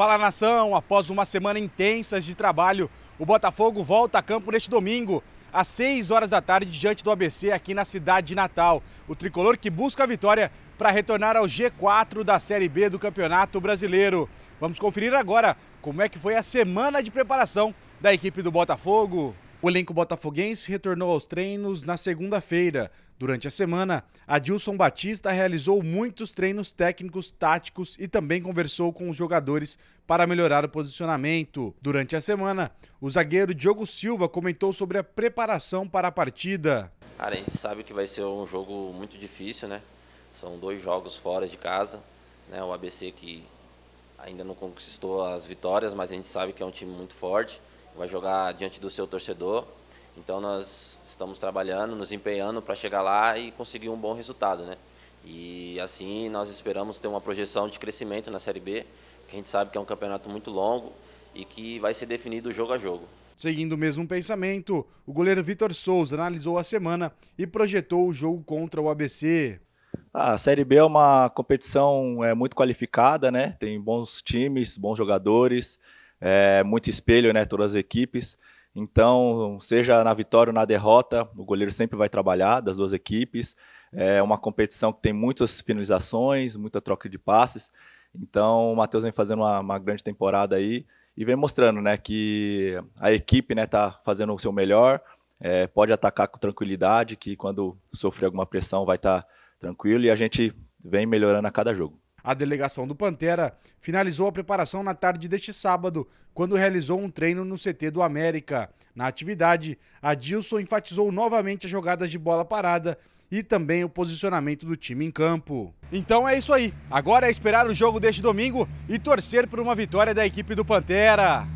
Fala nação, após uma semana intensa de trabalho, o Botafogo volta a campo neste domingo, às 6 horas da tarde, diante do ABC aqui na cidade de Natal. O tricolor que busca a vitória para retornar ao G4 da Série B do Campeonato Brasileiro. Vamos conferir agora como é que foi a semana de preparação da equipe do Botafogo. O elenco botafoguense retornou aos treinos na segunda-feira. Durante a semana, Adilson Batista realizou muitos treinos técnicos, táticos e também conversou com os jogadores para melhorar o posicionamento. Durante a semana, o zagueiro Diogo Silva comentou sobre a preparação para a partida. Cara, a gente sabe que vai ser um jogo muito difícil, né? São dois jogos fora de casa, né? O ABC que ainda não conquistou as vitórias, mas a gente sabe que é um time muito forte vai jogar diante do seu torcedor. Então nós estamos trabalhando, nos empenhando para chegar lá e conseguir um bom resultado, né? E assim nós esperamos ter uma projeção de crescimento na Série B, que a gente sabe que é um campeonato muito longo e que vai ser definido jogo a jogo. Seguindo o mesmo pensamento, o goleiro Vitor Souza analisou a semana e projetou o jogo contra o ABC. A Série B é uma competição é, muito qualificada, né? Tem bons times, bons jogadores. É, muito espelho, né? Todas as equipes. Então, seja na vitória ou na derrota, o goleiro sempre vai trabalhar das duas equipes. É uma competição que tem muitas finalizações, muita troca de passes. Então, o Matheus vem fazendo uma, uma grande temporada aí e vem mostrando, né, que a equipe, né, tá fazendo o seu melhor, é, pode atacar com tranquilidade, que quando sofrer alguma pressão vai estar tá tranquilo e a gente vem melhorando a cada jogo. A delegação do Pantera finalizou a preparação na tarde deste sábado, quando realizou um treino no CT do América. Na atividade, a Dilson enfatizou novamente as jogadas de bola parada e também o posicionamento do time em campo. Então é isso aí. Agora é esperar o jogo deste domingo e torcer por uma vitória da equipe do Pantera.